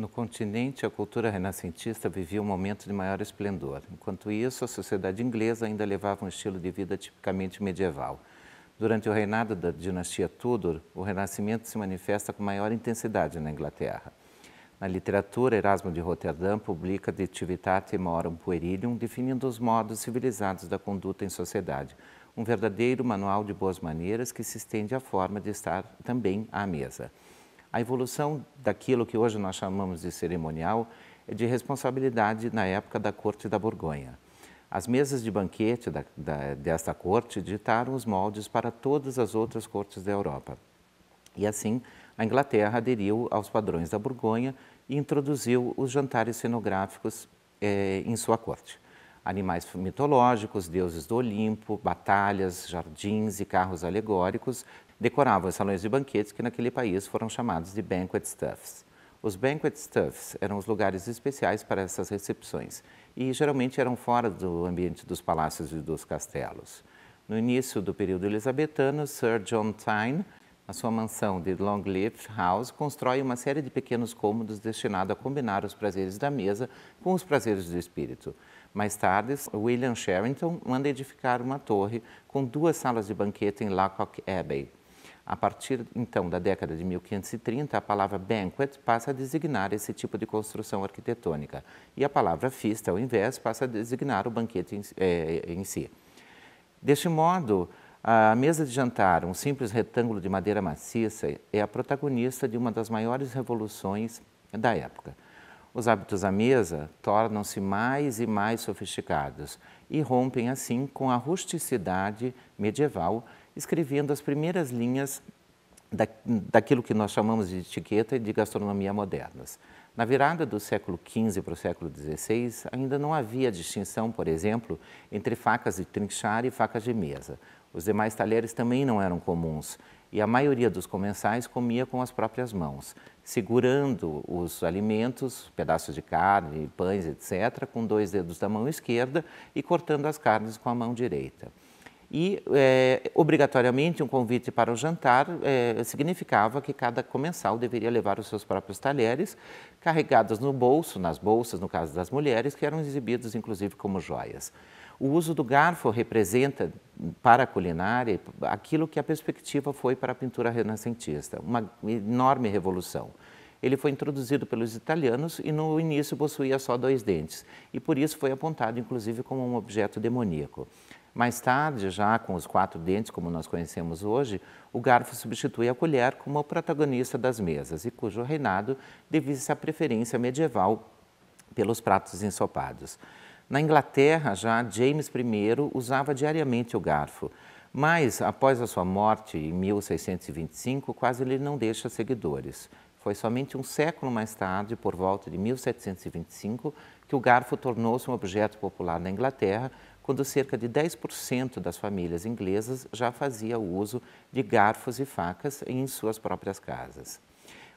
no continente, a cultura renascentista vivia um momento de maior esplendor. Enquanto isso, a sociedade inglesa ainda levava um estilo de vida tipicamente medieval. Durante o reinado da dinastia Tudor, o Renascimento se manifesta com maior intensidade na Inglaterra. Na literatura, Erasmo de Roterdã publica De Civitate Morum Puerilium, definindo os modos civilizados da conduta em sociedade, um verdadeiro manual de boas maneiras que se estende à forma de estar também à mesa. A evolução daquilo que hoje nós chamamos de cerimonial é de responsabilidade na época da corte da Borgonha. As mesas de banquete da, da, desta corte ditaram os moldes para todas as outras cortes da Europa. E assim, a Inglaterra aderiu aos padrões da Borgonha e introduziu os jantares cenográficos eh, em sua corte. Animais mitológicos, deuses do Olimpo, batalhas, jardins e carros alegóricos decoravam os salões de banquetes que naquele país foram chamados de banquet stuffs. Os banquet stuffs eram os lugares especiais para essas recepções e geralmente eram fora do ambiente dos palácios e dos castelos. No início do período elisabetano, Sir John Tyne, na sua mansão de Longleaf House, constrói uma série de pequenos cômodos destinados a combinar os prazeres da mesa com os prazeres do espírito. Mais tarde, William Sherrington manda edificar uma torre com duas salas de banquete em Lacock Abbey, a partir então da década de 1530, a palavra banquet passa a designar esse tipo de construção arquitetônica e a palavra festa, ao invés, passa a designar o banquete em, é, é, em si. Deste modo, a mesa de jantar, um simples retângulo de madeira maciça, é a protagonista de uma das maiores revoluções da época. Os hábitos à mesa tornam-se mais e mais sofisticados e rompem assim com a rusticidade medieval escrevendo as primeiras linhas da, daquilo que nós chamamos de etiqueta e de gastronomia modernas. Na virada do século XV para o século XVI, ainda não havia distinção, por exemplo, entre facas de trinchar e facas de mesa. Os demais talheres também não eram comuns e a maioria dos comensais comia com as próprias mãos, segurando os alimentos, pedaços de carne, pães, etc., com dois dedos da mão esquerda e cortando as carnes com a mão direita. E, é, obrigatoriamente, um convite para o jantar é, significava que cada comensal deveria levar os seus próprios talheres, carregados no bolso, nas bolsas, no caso das mulheres, que eram exibidos, inclusive, como joias. O uso do garfo representa, para a culinária, aquilo que a perspectiva foi para a pintura renascentista, uma enorme revolução ele foi introduzido pelos italianos e no início possuía só dois dentes, e por isso foi apontado inclusive como um objeto demoníaco. Mais tarde, já com os quatro dentes, como nós conhecemos hoje, o garfo substitui a colher como o protagonista das mesas e cujo reinado devia-se à preferência medieval pelos pratos ensopados. Na Inglaterra, já James I usava diariamente o garfo, mas após a sua morte em 1625, quase ele não deixa seguidores. Foi somente um século mais tarde, por volta de 1725, que o garfo tornou-se um objeto popular na Inglaterra quando cerca de 10% das famílias inglesas já fazia uso de garfos e facas em suas próprias casas.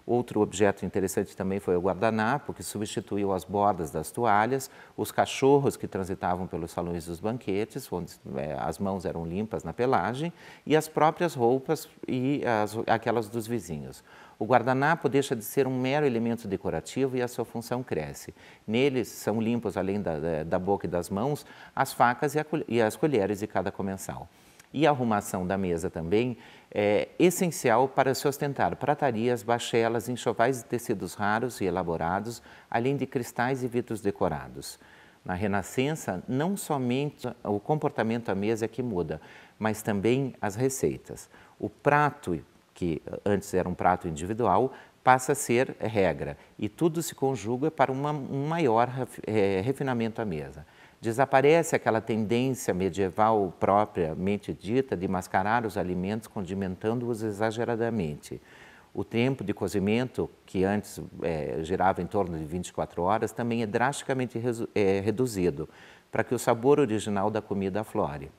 Outro objeto interessante também foi o guardanapo, que substituiu as bordas das toalhas, os cachorros que transitavam pelos salões dos banquetes, onde é, as mãos eram limpas na pelagem, e as próprias roupas e as, aquelas dos vizinhos. O guardanapo deixa de ser um mero elemento decorativo e a sua função cresce. Neles são limpos, além da, da boca e das mãos, as facas e, a, e as colheres de cada comensal e a arrumação da mesa também é essencial para sustentar pratarias, bachelas, enxovais de tecidos raros e elaborados, além de cristais e vidros decorados. Na Renascença, não somente o comportamento à mesa é que muda, mas também as receitas. O prato, que antes era um prato individual, passa a ser regra e tudo se conjuga para uma, um maior eh, refinamento à mesa. Desaparece aquela tendência medieval propriamente dita de mascarar os alimentos condimentando-os exageradamente. O tempo de cozimento, que antes é, girava em torno de 24 horas, também é drasticamente é, reduzido para que o sabor original da comida aflore.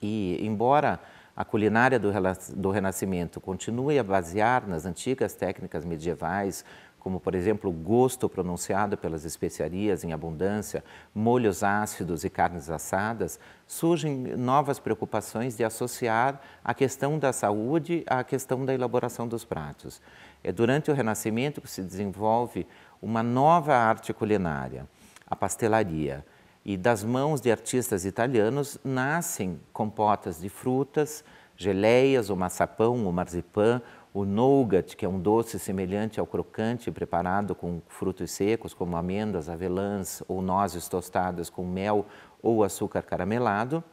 E, embora a culinária do, do Renascimento continue a basear nas antigas técnicas medievais, como por exemplo o gosto pronunciado pelas especiarias em abundância, molhos ácidos e carnes assadas, surgem novas preocupações de associar a questão da saúde à questão da elaboração dos pratos. É durante o Renascimento que se desenvolve uma nova arte culinária, a pastelaria. E das mãos de artistas italianos nascem compotas de frutas, geleias, o maçapão, o marzipan, o nougat, que é um doce semelhante ao crocante preparado com frutos secos, como amêndoas, avelãs ou nozes tostadas com mel ou açúcar caramelado.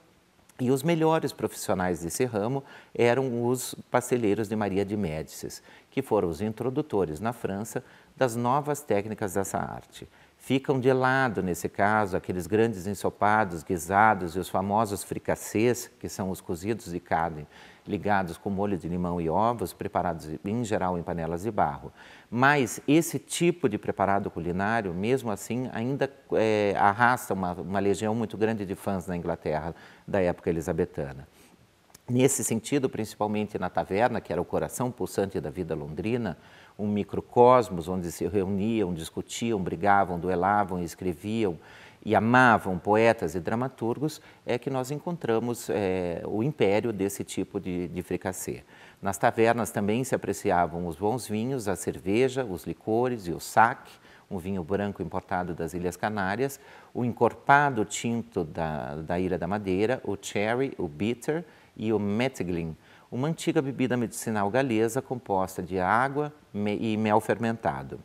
E os melhores profissionais desse ramo eram os pasteleiros de Maria de Médicis, que foram os introdutores na França das novas técnicas dessa arte. Ficam de lado, nesse caso, aqueles grandes ensopados, guisados e os famosos fricassês, que são os cozidos de carne ligados com molho de limão e ovos, preparados em geral em panelas de barro. Mas esse tipo de preparado culinário, mesmo assim, ainda é, arrasta uma, uma legião muito grande de fãs na Inglaterra da época elisabetana. Nesse sentido, principalmente na taverna, que era o coração pulsante da vida londrina, um microcosmos onde se reuniam, discutiam, brigavam, duelavam, escreviam e amavam poetas e dramaturgos, é que nós encontramos é, o império desse tipo de, de fricassê. Nas tavernas também se apreciavam os bons vinhos, a cerveja, os licores e o saque, um vinho branco importado das Ilhas Canárias, o encorpado tinto da, da Ilha da Madeira, o cherry, o bitter e o metzglin, uma antiga bebida medicinal galesa composta de água e mel fermentado.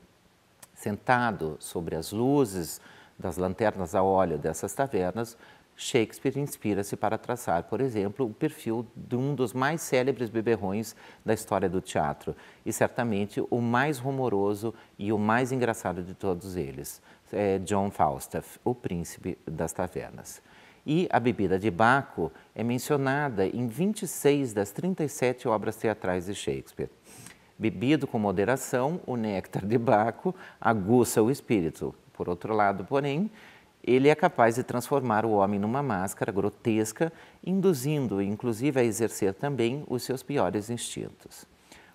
Sentado sobre as luzes das lanternas a óleo dessas tavernas, Shakespeare inspira-se para traçar, por exemplo, o perfil de um dos mais célebres beberrões da história do teatro e certamente o mais rumoroso e o mais engraçado de todos eles, é John Falstaff, o príncipe das tavernas. E a bebida de Baco é mencionada em 26 das 37 obras teatrais de Shakespeare. Bebido com moderação, o néctar de Baco aguça o espírito. Por outro lado, porém, ele é capaz de transformar o homem numa máscara grotesca, induzindo-o, inclusive, a exercer também os seus piores instintos.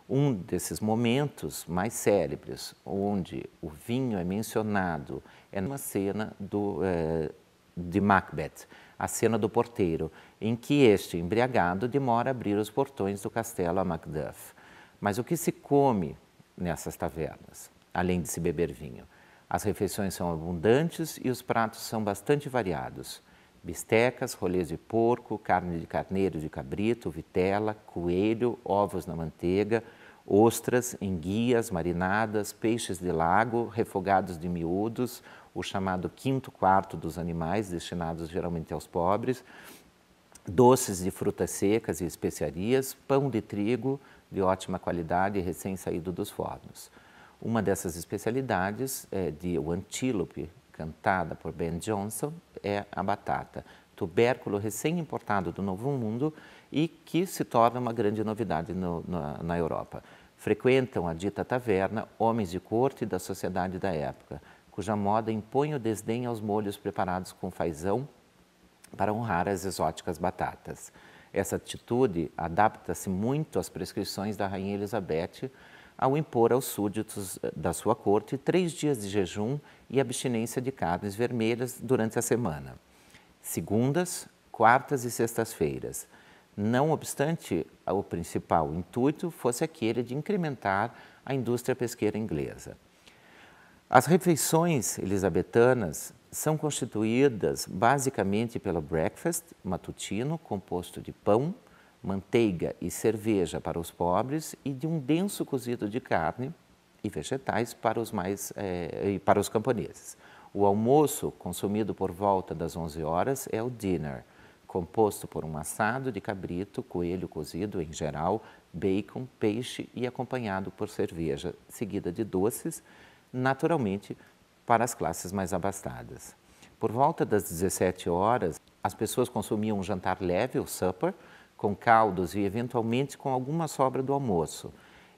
Um desses momentos mais célebres, onde o vinho é mencionado, é numa cena do eh, de Macbeth, a cena do porteiro, em que este, embriagado, demora a abrir os portões do castelo a Macduff. Mas o que se come nessas tavernas, além de se beber vinho? As refeições são abundantes e os pratos são bastante variados. Bistecas, rolês de porco, carne de carneiro de cabrito, vitela, coelho, ovos na manteiga, ostras, enguias marinadas, peixes de lago, refogados de miúdos, o chamado quinto quarto dos animais, destinados geralmente aos pobres, doces de frutas secas e especiarias, pão de trigo de ótima qualidade recém-saído dos fornos. Uma dessas especialidades é de o antílope, cantada por Ben Johnson é a batata, tubérculo recém-importado do Novo Mundo e que se torna uma grande novidade no, na, na Europa. Frequentam a dita taverna homens de corte da sociedade da época, cuja moda impõe o desdém aos molhos preparados com fazão para honrar as exóticas batatas. Essa atitude adapta-se muito às prescrições da Rainha Elizabeth ao impor aos súditos eh, da sua corte três dias de jejum e abstinência de carnes vermelhas durante a semana. Segundas, quartas e sextas-feiras não obstante o principal intuito fosse aquele de incrementar a indústria pesqueira inglesa. As refeições elisabetanas são constituídas basicamente pelo breakfast matutino, composto de pão, manteiga e cerveja para os pobres e de um denso cozido de carne e vegetais para os, mais, eh, para os camponeses. O almoço, consumido por volta das 11 horas, é o dinner, composto por um assado de cabrito, coelho cozido em geral, bacon, peixe e acompanhado por cerveja, seguida de doces, naturalmente para as classes mais abastadas. Por volta das 17 horas, as pessoas consumiam um jantar leve, o supper, com caldos e eventualmente com alguma sobra do almoço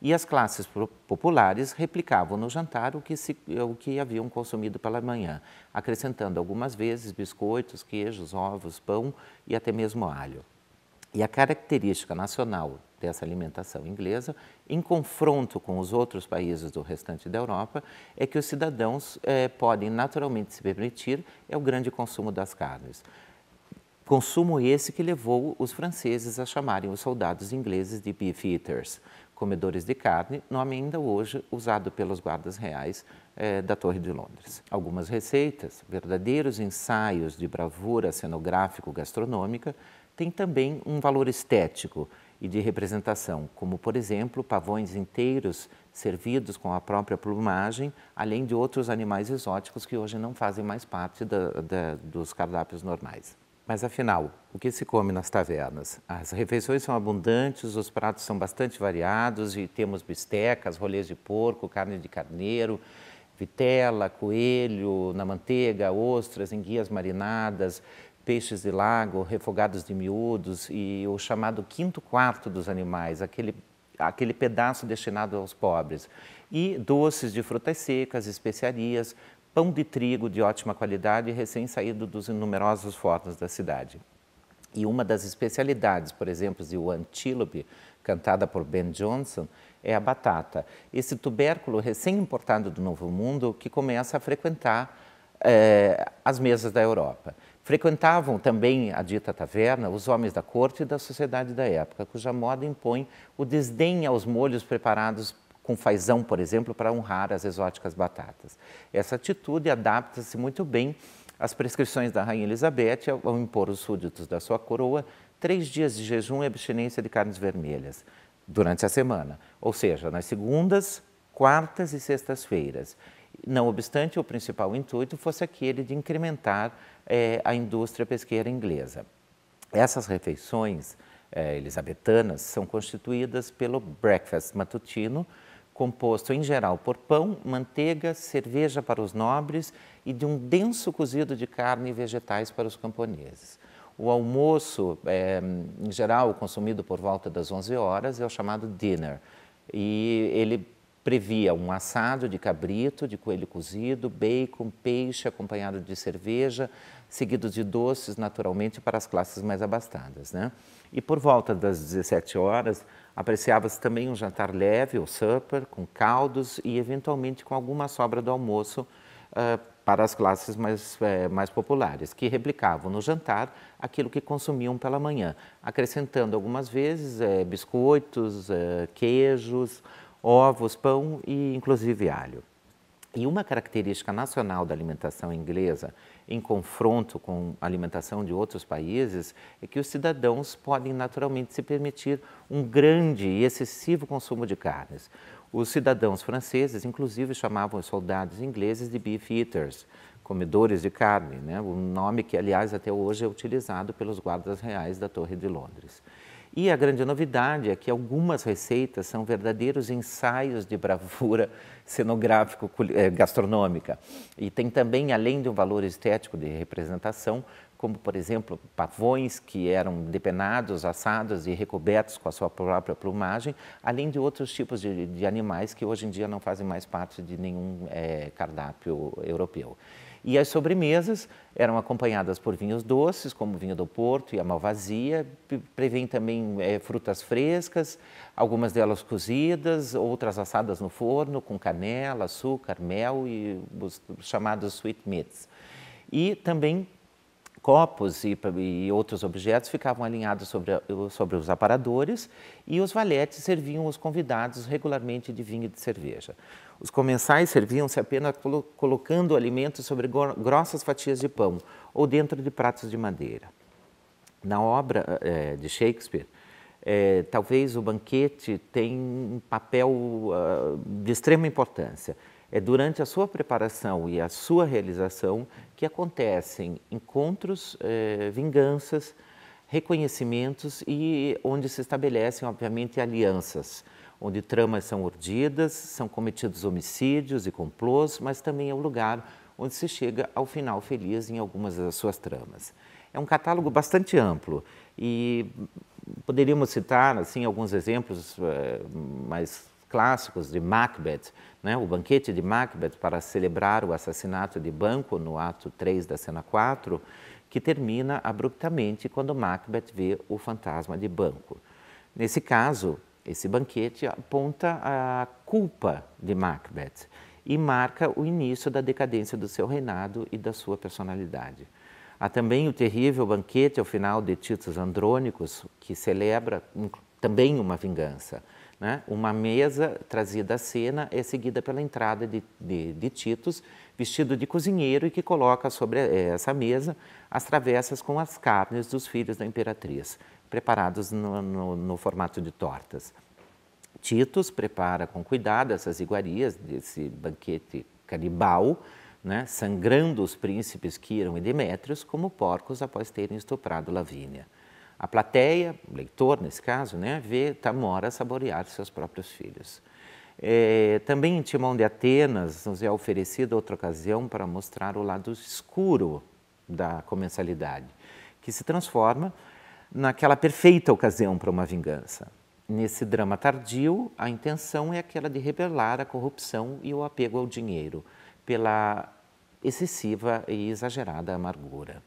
e as classes populares replicavam no jantar o que, se, o que haviam consumido pela manhã, acrescentando algumas vezes biscoitos, queijos, ovos, pão e até mesmo alho. E a característica nacional dessa alimentação inglesa, em confronto com os outros países do restante da Europa, é que os cidadãos eh, podem naturalmente se permitir é o grande consumo das carnes. Consumo esse que levou os franceses a chamarem os soldados ingleses de beef eaters, comedores de carne, nome ainda hoje usado pelos guardas reais eh, da Torre de Londres. Algumas receitas, verdadeiros ensaios de bravura cenográfico-gastronômica, têm também um valor estético e de representação, como, por exemplo, pavões inteiros servidos com a própria plumagem, além de outros animais exóticos que hoje não fazem mais parte da, da, dos cardápios normais. Mas afinal, o que se come nas tavernas? As refeições são abundantes, os pratos são bastante variados e temos bistecas, rolês de porco, carne de carneiro, vitela, coelho na manteiga, ostras, enguias marinadas, peixes de lago, refogados de miúdos e o chamado quinto quarto dos animais, aquele aquele pedaço destinado aos pobres. E doces de frutas secas, especiarias, pão de trigo de ótima qualidade recém-saído dos numerosos fornos da cidade. E uma das especialidades, por exemplo, de O Antílope, cantada por Ben Johnson, é a batata. Esse tubérculo recém-importado do Novo Mundo que começa a frequentar eh, as mesas da Europa. Frequentavam também a dita taverna os homens da corte e da sociedade da época, cuja moda impõe o desdém aos molhos preparados com fazão, por exemplo, para honrar as exóticas batatas. Essa atitude adapta-se muito bem às prescrições da Rainha Elizabeth ao impor os súditos da sua coroa três dias de jejum e abstinência de carnes vermelhas durante a semana, ou seja, nas segundas, quartas e sextas-feiras. Não obstante, o principal intuito fosse aquele de incrementar é, a indústria pesqueira inglesa. Essas refeições é, eh, elisabetanas são constituídas pelo breakfast matutino, composto em geral por pão, manteiga, cerveja para os nobres e de um denso cozido de carne e vegetais para os camponeses. O almoço, é, em geral, consumido por volta das 11 horas, é o chamado dinner. E ele previa um assado de cabrito, de coelho cozido, bacon, peixe acompanhado de cerveja, seguido de doces, naturalmente, para as classes mais abastadas. Né? E por volta das 17 horas, Apreciava-se também um jantar leve ou supper, com caldos e, eventualmente, com alguma sobra do almoço uh, para as classes mais, eh, mais populares, que replicavam no jantar aquilo que consumiam pela manhã, acrescentando algumas vezes eh, biscoitos, eh, queijos, ovos, pão e, inclusive, alho. E uma característica nacional da alimentação inglesa em confronto com a alimentação de outros países, é que os cidadãos podem naturalmente se permitir um grande e excessivo consumo de carnes. Os cidadãos franceses, inclusive, chamavam os soldados ingleses de beef eaters, comedores de carne, né? um nome que, aliás, até hoje é utilizado pelos guardas reais da Torre de Londres. E a grande novidade é que algumas receitas são verdadeiros ensaios de bravura cenográfico eh, gastronômica. E tem também, além de um valor estético de representação, como por exemplo pavões que eram depenados, assados e recobertos com a sua própria plumagem, além de outros tipos de, de animais que hoje em dia não fazem mais parte de nenhum é, cardápio europeu. E as sobremesas eram acompanhadas por vinhos doces, como o vinho do Porto e a malvazia. Prevêm também é, frutas frescas, algumas delas cozidas, outras assadas no forno, com canela, açúcar, mel e os chamados sweetmeats. E também copos e, e, outros objetos ficavam alinhados sobre, sobre os aparadores e os valetes serviam os convidados regularmente de vinho e de cerveja. Os comensais serviam-se apenas colo colocando o alimento sobre grossas fatias de pão ou dentro de pratos de madeira. Na obra é, de Shakespeare, é, talvez o banquete tenha um papel uh, de extrema importância. É durante a sua preparação e a sua realização que acontecem encontros, eh, vinganças, reconhecimentos e onde se estabelecem, obviamente, alianças onde tramas são urdidas, são cometidos homicídios e complôs, mas também é o lugar onde se chega ao final feliz em algumas das suas tramas. É um catálogo bastante amplo e poderíamos citar assim alguns exemplos eh, mais clássicos de Macbeth, né? o banquete de Macbeth para celebrar o assassinato de Banco no ato 3 da cena 4, que termina abruptamente quando Macbeth vê o fantasma de Banco. Nesse caso, esse banquete aponta a culpa de Macbeth e marca o início da decadência do seu reinado e da sua personalidade. Há também o terrível banquete ao final de Titus Andrônicos, que celebra também uma vingança. Né? Uma mesa trazida à cena é seguida pela entrada de, de, de Titus, vestido de cozinheiro, e que coloca sobre eh, essa mesa as travessas com as carnes dos filhos da imperatriz preparados no, no, no formato de tortas. Titus prepara com cuidado essas iguarias desse banquete canibal, né, sangrando os príncipes Quirão e Demétrios como porcos após terem estuprado Lavínia. A plateia, o leitor nesse caso, né, vê Tamora saborear seus próprios filhos. É, também em Timão de Atenas nos é oferecida outra ocasião para mostrar o lado escuro da comensalidade, que se transforma naquela perfeita ocasião para uma vingança. Nesse drama tardio, a intenção é aquela de rebelar a corrupção e o apego ao dinheiro, pela excessiva e exagerada amargura.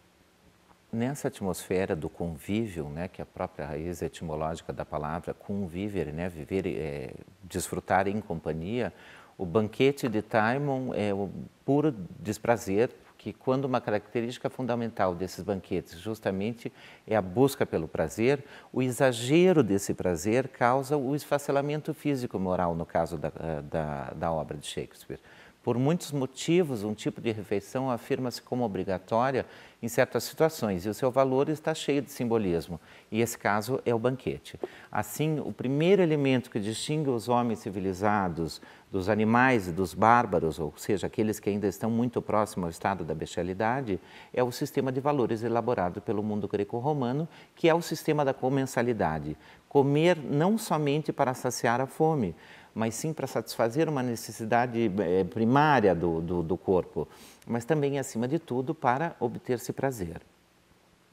Nessa atmosfera do convívio, né, que é a própria raiz etimológica da palavra conviver, né, viver, é, desfrutar em companhia, o banquete de Timon é o puro desprazer que quando uma característica fundamental desses banquetes justamente é a busca pelo prazer, o exagero desse prazer causa o esfacelamento físico-moral, no caso da, eh, da, da obra de Shakespeare. Por muitos motivos, um tipo de refeição afirma-se como obrigatória em certas situações e o seu valor está cheio de simbolismo. E esse caso é o banquete. Assim, o primeiro elemento que distingue os homens civilizados dos animais e dos bárbaros, ou seja, aqueles que ainda estão muito próximos ao estado da bestialidade, é o sistema de valores elaborado pelo mundo greco-romano, que é o sistema da comensalidade. Comer não somente para saciar a fome, mas sim para satisfazer uma necessidade eh, primária do, do, do, corpo, mas também, acima de tudo, para obter-se prazer.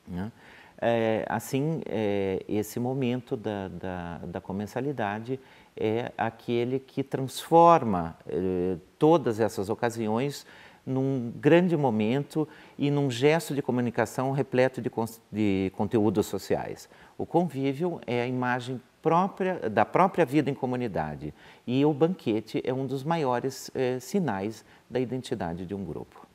Né? É, assim, é, esse momento da, da, da, comensalidade é aquele que transforma é, todas essas ocasiões num grande momento e num gesto de comunicação repleto de, de conteúdos sociais. O convívio é a imagem própria, da própria vida em comunidade. E o banquete é um dos maiores eh, sinais da identidade de um grupo.